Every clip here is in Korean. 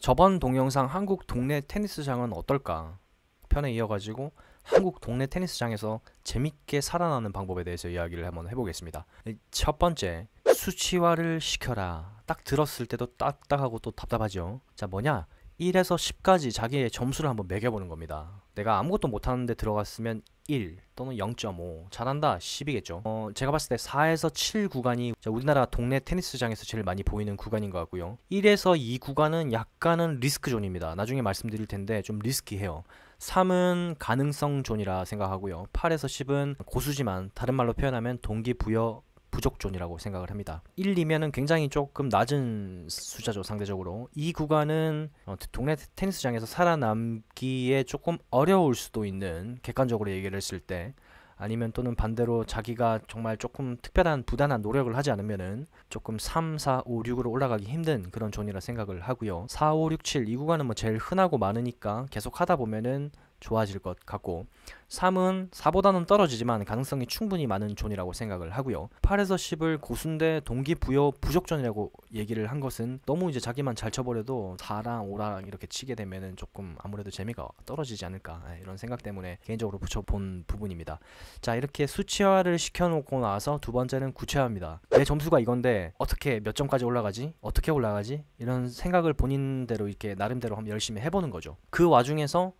저번 동영상 한국 동네 테니스장은 어떨까 편에 이어가지고 한국 동네 테니스장에서 재밌게 살아나는 방법에 대해서 이야기를 한번 해보겠습니다. 첫 번째, 수치화를 시켜라. 딱 들었을 때도 딱딱하고 또 답답하죠. 자, 뭐냐? 1에서 10까지 자기의 점수를 한번 매겨보는 겁니다. 내가 아무것도 못하는데 들어갔으면 1 또는 0.5 잘한다 10이겠죠. 어, 제가 봤을 때 4에서 7 구간이 우리나라 동네 테니스장에서 제일 많이 보이는 구간인 것 같고요. 1에서 2 구간은 약간은 리스크 존입니다. 나중에 말씀드릴 텐데 좀 리스키해요. 3은 가능성 존이라 생각하고요. 8에서 10은 고수지만 다른 말로 표현하면 동기부여 부족존이라고 생각을 합니다. 1, 2면은 굉장히 조금 낮은 숫자죠 상대적으로. 이 구간은 어, 동네 테니스장에서 살아남기에 조금 어려울 수도 있는 객관적으로 얘기를 했을 때 아니면 또는 반대로 자기가 정말 조금 특별한 부단한 노력을 하지 않으면은 조금 3, 4, 5, 6으로 올라가기 힘든 그런 존이라 생각을 하고요. 4, 5, 6, 7 이 구간은 뭐 제일 흔하고 많으니까 계속 하다 보면은 좋아질 것 같고 3은 4보다는 떨어지지만 가능성이 충분히 많은 존이라고 생각을 하고요. 8에서 10을 고순대 동기부여 부족전이라고 얘기를 한 것은 너무 이제 자기만 잘 쳐버려도 4랑 5랑 이렇게 치게 되면은 조금 아무래도 재미가 떨어지지 않을까 예, 이런 생각 때문에 개인적으로 붙여본 부분입니다. 자 이렇게 수치화를 시켜놓고 나서 두 번째는 구체화입니다. 내 점수가 이건데 어떻게 몇 점까지 올라가지? 어떻게 올라가지? 이런 생각을 본인대로 이렇게 나름대로 한번 열심히 해보는 거죠. 그 와중에서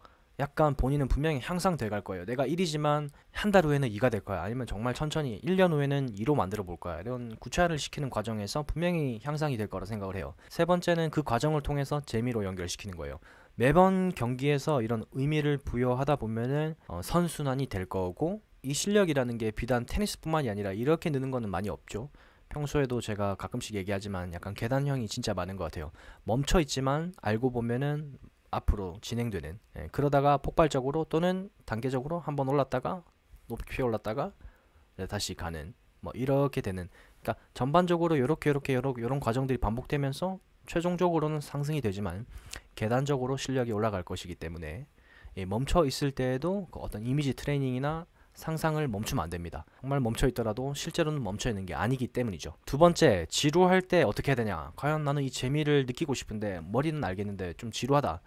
약간 본인은 분명히 향상 돼갈 거예요. 내가 1이지만 한 달 후에는 2가 될 거야. 아니면 정말 천천히 1년 후에는 2로 만들어 볼 거야. 이런 구체화를 시키는 과정에서 분명히 향상이 될 거라 생각을 해요. 세 번째는 그 과정을 통해서 재미로 연결시키는 거예요. 매번 경기에서 이런 의미를 부여하다 보면은 어, 선순환이 될 거고 이 실력이라는 게 비단 테니스뿐만이 아니라 이렇게 느는 거는 많이 없죠. 평소에도 제가 가끔씩 얘기하지만 약간 계단형이 진짜 많은 것 같아요. 멈춰 있지만 알고 보면은 앞으로 진행되는 예, 그러다가 폭발적으로 또는 단계적으로 한번 올랐다가 높이 올랐다가 네, 다시 가는 뭐 이렇게 되는 그러니까 전반적으로 이렇게 이렇게 이런 과정들이 반복되면서 최종적으로는 상승이 되지만 계단적으로 실력이 올라갈 것이기 때문에 예, 멈춰 있을 때에도 그 어떤 이미지 트레이닝이나 상상을 멈추면 안 됩니다. 정말 멈춰 있더라도 실제로는 멈춰 있는 게 아니기 때문이죠. 두 번째, 지루할 때 어떻게 해야 되냐? 과연 나는 이 재미를 느끼고 싶은데 머리는 알겠는데 좀 지루하다.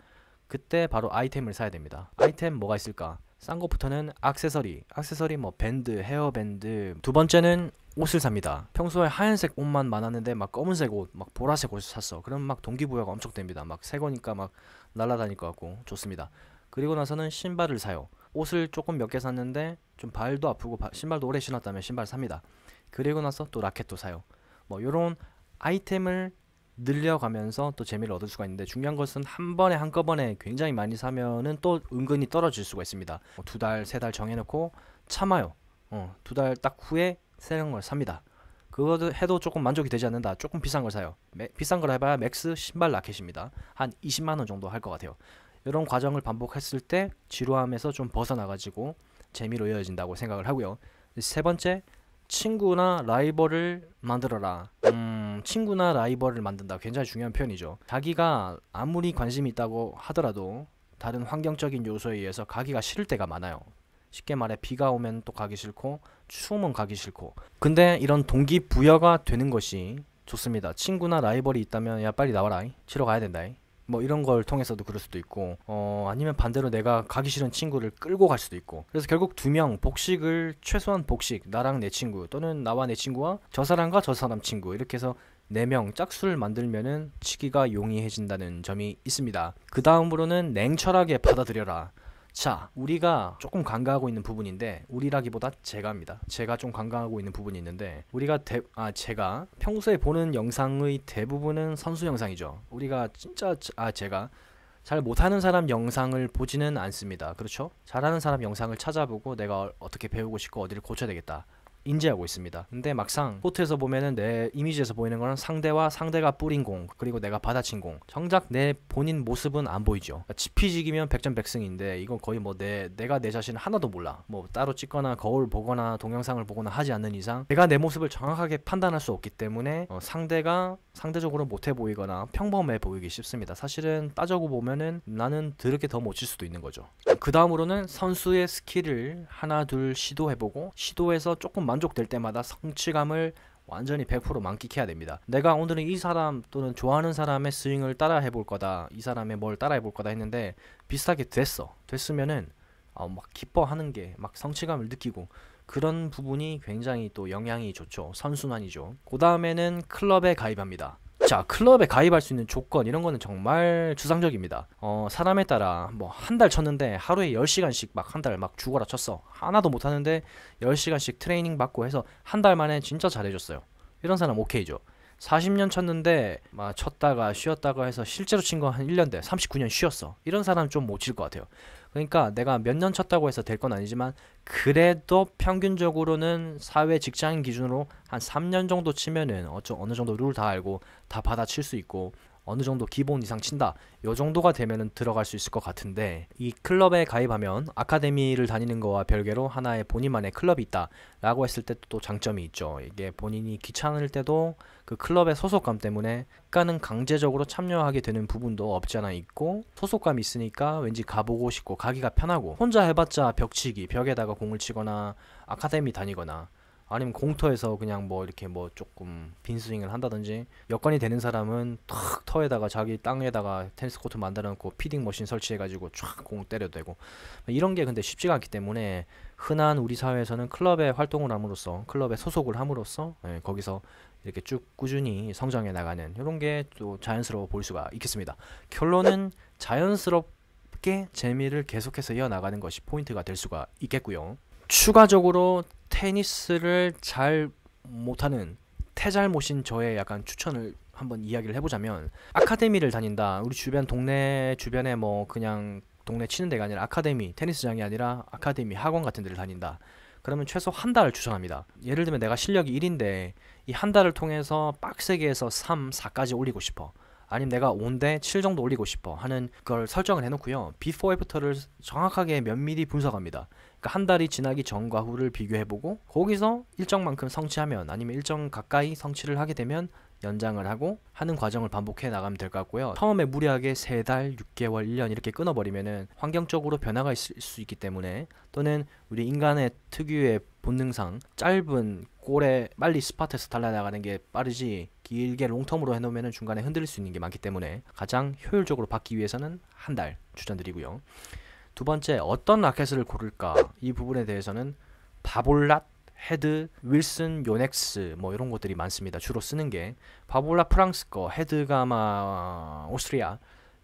그때 바로 아이템을 사야 됩니다 아이템 뭐가 있을까 싼 것부터는 악세서리 악세서리 뭐 밴드 헤어밴드 두 번째는 옷을 삽니다 평소에 하얀색 옷만 많았는데 막 검은색 옷막 보라색 옷을 샀어 그럼 막 동기부여가 엄청 됩니다 막 새 거니까 막 날아다닐 것 같고 좋습니다 그리고 나서는 신발을 사요 옷을 조금 몇 개 샀는데 좀 발도 아프고 바, 신발도 오래 신었다면 신발 삽니다 그리고 나서 또 라켓도 사요 뭐 요런 아이템을 늘려가면서 또 재미를 얻을 수가 있는데 중요한 것은 한 번에 한꺼번에 굉장히 많이 사면은 또 은근히 떨어질 수가 있습니다. 어, 두 달, 세 달 정해놓고 참아요. 어, 두 달 딱 후에 새는 걸 삽니다. 그것도 해도 조금 만족이 되지 않는다. 조금 비싼 걸 사요. 매, 비싼 걸 해봐야 맥스 신발 라켓입니다. 한 20만 원 정도 할 것 같아요. 이런 과정을 반복했을 때 지루함에서 좀 벗어나가지고 재미로 이어진다고 생각을 하고요. 세 번째 친구나 라이벌을 만들어라. 음, 친구나 라이벌을 만든다. 굉장히 중요한 표현이죠. 자기가 아무리 관심이 있다고 하더라도 다른 환경적인 요소에 의해서 가기가 싫을 때가 많아요. 쉽게 말해 비가 오면 또 가기 싫고 추우면 가기 싫고 근데 이런 동기부여가 되는 것이 좋습니다 친구나 라이벌이 있다면 야 빨리 나와라 치러 가야 된다 뭐 이런 걸 통해서도 그럴 수도 있고 어 아니면 반대로 내가 가기 싫은 친구를 끌고 갈 수도 있고 그래서 결국 두 명 복식을 최소한 복식 나랑 내 친구 또는 나와 내 친구와 저 사람과 저 사람 친구 이렇게 해서 네 명 짝수를 만들면은 치기가 용이해진다는 점이 있습니다. 그 다음으로는 냉철하게 받아들여라. 자, 우리가 조금 간과하고 있는 부분인데 우리라기보다 제가입니다. 제가 좀 간과하고 있는 부분이 있는데 우리가 대, 아 제가 평소에 보는 영상의 대부분은 선수 영상이죠. 우리가 진짜 아 제가 잘 못하는 사람 영상을 보지는 않습니다. 그렇죠? 잘하는 사람 영상을 찾아보고 내가 어떻게 배우고 싶고 어디를 고쳐야 되겠다. 인지하고 있습니다. 근데 막상 포트에서 보면은 내 이미지에서 보이는 거는 상대와 상대가 뿌린 공 그리고 내가 받아친 공 정작 내 본인 모습은 안 보이죠. 그러니까 지피지기면 백전백승인데 이건 거의 뭐 내 내가 내 자신 하나도 몰라. 뭐 따로 찍거나 거울 보거나 동영상을 보거나 하지 않는 이상 내가 내 모습을 정확하게 판단할 수 없기 때문에 어, 상대가 상대적으로 못해 보이거나 평범해 보이기 쉽습니다. 사실은 따져고 보면은 나는 드럽게 더못칠 수도 있는 거죠. 그 다음으로는 선수의 스킬을 하나 둘 시도해보고 시도해서 조금 만족될 때마다 성취감을 완전히 100% 만끽해야 됩니다. 내가 오늘은 이 사람 또는 좋아하는 사람의 스윙을 따라 해볼 거다. 이 사람의 뭘 따라 해볼 거다 했는데 비슷하게 됐어. 됐으면은 어, 막 기뻐하는 게 막 성취감을 느끼고 그런 부분이 굉장히 또 영향이 좋죠. 선순환이죠. 그 다음에는 클럽에 가입합니다. 자, 클럽에 가입할 수 있는 조건 이런 거는 정말 추상적입니다. 어, 사람에 따라 뭐 한 달 쳤는데 하루에 10시간씩 막 한 달 막 죽어라 쳤어. 하나도 못 하는데 10시간씩 트레이닝 받고 해서 한 달 만에 진짜 잘해 줬어요. 이런 사람 오케이죠. 40년 쳤는데 막 쳤다가 쉬었다가 해서 실제로 친 건한 1년 돼. 39년 쉬었어. 이런 사람 좀 못 칠 것 같아요. 그러니까 내가 몇 년 쳤다고 해서 될 건 아니지만 그래도 평균적으로는 사회 직장인 기준으로 한 3년 정도 치면은 어쩌 어느 정도 룰 다 알고 다 받아칠 수 있고 어느 정도 기본 이상 친다 요 정도가 되면은 들어갈 수 있을 것 같은데 이 클럽에 가입하면 아카데미를 다니는 거와 별개로 하나의 본인만의 클럽이 있다 라고 했을 때 또 장점이 있죠 이게 본인이 귀찮을 때도 그 클럽의 소속감 때문에 약간은 강제적으로 참여하게 되는 부분도 없지 않아 있고 소속감이 있으니까 왠지 가보고 싶고 가기가 편하고 혼자 해봤자 벽치기 벽에다가 공을 치거나 아카데미 다니거나 아니면 공터에서 그냥 뭐 이렇게 뭐 조금 빈스윙을 한다든지 여건이 되는 사람은 턱 터에다가 자기 땅에다가 테니스 코트 만들어 놓고 피딩 머신 설치해 가지고 쫙공때려도되고 이런 게 근데 쉽지가 않기 때문에 흔한 우리 사회에서는 클럽에 활동을 함으로써 클럽에 소속을 함으로써 예, 거기서 이렇게 쭉 꾸준히 성장해 나가는 이런 게 또 자연스러워 보일 수가 있겠습니다. 결론은 자연스럽게 재미를 계속해서 이어나가는 것이 포인트가 될 수가 있겠고요. 추가적으로 테니스를 잘 못하는 태잘못인 저의 약간 추천을 한번 이야기를 해보자면 아카데미를 다닌다 우리 주변 동네 주변에 뭐 그냥 동네 치는 데가 아니라 아카데미 테니스장이 아니라 아카데미 학원 같은 데를 다닌다 그러면 최소 한 달을 추천합니다 예를 들면 내가 실력이 1인데 이 한 달을 통해서 빡세게 해서 3, 4까지 올리고 싶어 아니면 내가 5인데 7 정도 올리고 싶어 하는 걸 설정을 해놓고요 비포 애프터를 정확하게 면밀히 분석합니다 그러니까 한 달이 지나기 전과 후를 비교해보고 거기서 일정만큼 성취하면 아니면 일정 가까이 성취를 하게 되면 연장을 하고 하는 과정을 반복해 나가면 될 것 같고요. 처음에 무리하게 3달, 6개월, 1년 이렇게 끊어버리면은 환경적으로 변화가 있을 수 있기 때문에 또는 우리 인간의 특유의 본능상 짧은 골에 빨리 스팟에서 달라나가는 게 빠르지 길게 롱텀으로 해놓으면 중간에 흔들릴 수 있는 게 많기 때문에 가장 효율적으로 받기 위해서는 한 달 추천드리고요. 두 번째 어떤 라켓을 고를까 이 부분에 대해서는 바볼랏, 헤드, 윌슨, 요넥스 뭐 이런 것들이 많습니다. 주로 쓰는 게 바볼랏 프랑스 거, 헤드가 아마 오스트리아,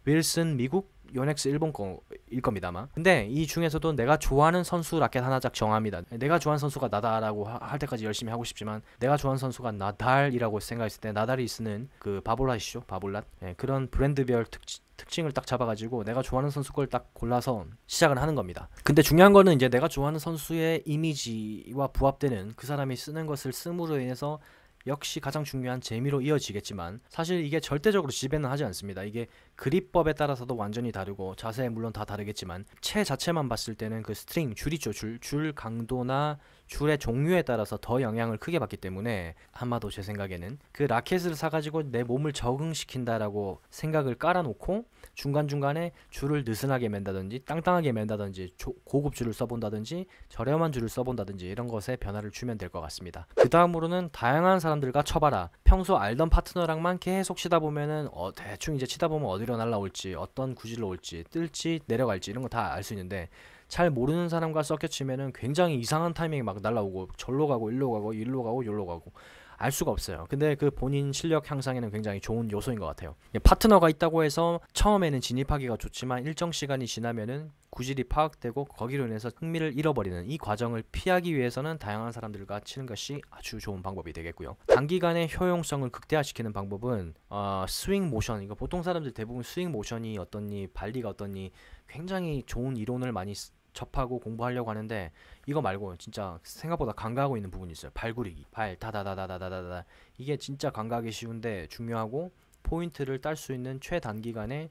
윌슨 미국, 요넥스 일본 거일 겁니다 아 근데 이 중에서도 내가 좋아하는 선수 라켓 하나 짝 정합니다 내가 좋아하는 선수가 나다라고 할 때까지 열심히 하고 싶지만 내가 좋아하는 선수가 나달이라고 생각했을 때 나달이 쓰는 그 바볼랏이죠 바볼랏 예, 그런 브랜드별 특징 특징을 딱 잡아가지고 내가 좋아하는 선수 걸 딱 골라서 시작을 하는 겁니다. 근데 중요한 거는 이제 내가 좋아하는 선수의 이미지와 부합되는 그 사람이 쓰는 것을 씀으로 인해서 역시 가장 중요한 재미로 이어지겠지만 사실 이게 절대적으로 지배는 하지 않습니다. 이게 그립법에 따라서도 완전히 다르고 자세에 물론 다 다르겠지만 채 자체만 봤을 때는 그 스트링 줄이죠 줄, 줄 강도나 줄의 종류에 따라서 더 영향을 크게 받기 때문에 아마도 제 생각에는 그 라켓을 사가지고 내 몸을 적응시킨다라고 생각을 깔아놓고 중간중간에 줄을 느슨하게 맨다든지 땅땅하게 맨다든지 조, 고급 줄을 써본다든지 저렴한 줄을 써본다든지 이런 것에 변화를 주면 될 것 같습니다. 그 다음으로는 다양한 사람들과 쳐봐라. 평소 알던 파트너랑만 계속 치다 보면은 어, 대충 이제 치다 보면 어디로 날라올지 어떤 구질로 올지 뜰지 내려갈지 이런 거 다 알 수 있는데 잘 모르는 사람과 섞여치면은 굉장히 이상한 타이밍이 막 날라오고 절로 가고 일로 가고 일로 가고 일로 가고 알 수가 없어요. 근데 그 본인 실력 향상에는 굉장히 좋은 요소인 것 같아요. 파트너가 있다고 해서 처음에는 진입하기가 좋지만 일정 시간이 지나면은 구질이 파악되고 거기로 인해서 흥미를 잃어버리는 이 과정을 피하기 위해서는 다양한 사람들과 치는 것이 아주 좋은 방법이 되겠고요. 단기간에 효용성을 극대화시키는 방법은 어, 스윙 모션 이거 보통 사람들 대부분 스윙 모션이 어떻니 발리가 어떻니 굉장히 좋은 이론을 많이 쓰- 접하고 공부하려고 하는데 이거 말고 진짜 생각보다 간과하고 있는 부분이 있어요. 발구리기, 발 다다다다다다다다 이게 진짜 간과하기 쉬운데 중요하고 포인트를 딸 수 있는 최단기간에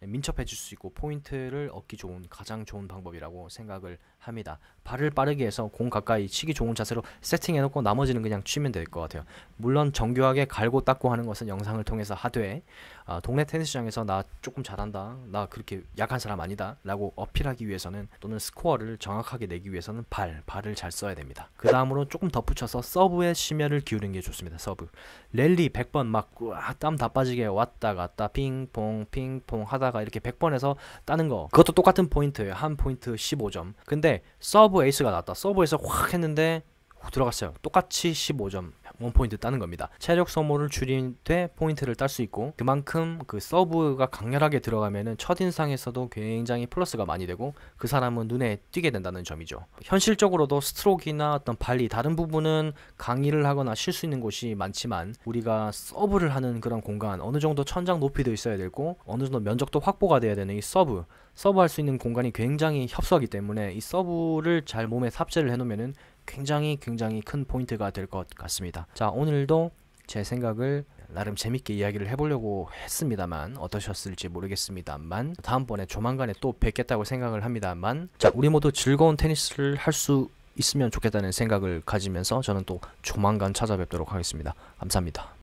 민첩해질 수 있고 포인트를 얻기 좋은 가장 좋은 방법이라고 생각을 합니다. 발을 빠르게 해서 공 가까이 치기 좋은 자세로 세팅해놓고 나머지는 그냥 치면 될 것 같아요. 물론 정교하게 갈고 닦고 하는 것은 영상을 통해서 하되 아, 동네 테니스장에서 나 조금 잘한다, 나 그렇게 약한 사람 아니다 라고 어필하기 위해서는 또는 스코어를 정확하게 내기 위해서는 발, 발을 잘 써야 됩니다. 그 다음으로 조금 덧붙여서 서브에 심혈을 기울이는 게 좋습니다. 서브. 랠리 100번 막 땀 다 빠지게 왔다 갔다 핑퐁 핑퐁 하다가 이렇게 1 0 0번해서 따는 거 그것도 똑같은 포인트예요. 한 포인트 15점. 근데 했 서브 에이스가 나왔다. 서브 에이스 확 했는데 들어갔어요. 똑같이 15점. 원포인트 따는 겁니다. 체력 소모를 줄인 데 포인트를 딸 수 있고 그만큼 그 서브가 강렬하게 들어가면은 첫인상에서도 굉장히 플러스가 많이 되고 그 사람은 눈에 띄게 된다는 점이죠. 현실적으로도 스트로크나 어떤 발리 다른 부분은 강의를 하거나 쉴 수 있는 곳이 많지만 우리가 서브를 하는 그런 공간 어느 정도 천장 높이도 있어야 되고 어느 정도 면적도 확보가 돼야 되는 이 서브 서브할 수 있는 공간이 굉장히 협소하기 때문에 이 서브를 잘 몸에 삽재를 해놓으면 굉장히 굉장히 큰 포인트가 될 것 같습니다. 자 오늘도 제 생각을 나름 재밌게 이야기를 해보려고 했습니다만 어떠셨을지 모르겠습니다만 다음번에 조만간에 또 뵙겠다고 생각을 합니다만 자 우리 모두 즐거운 테니스를 할 수 있으면 좋겠다는 생각을 가지면서 저는 또 조만간 찾아뵙도록 하겠습니다. 감사합니다.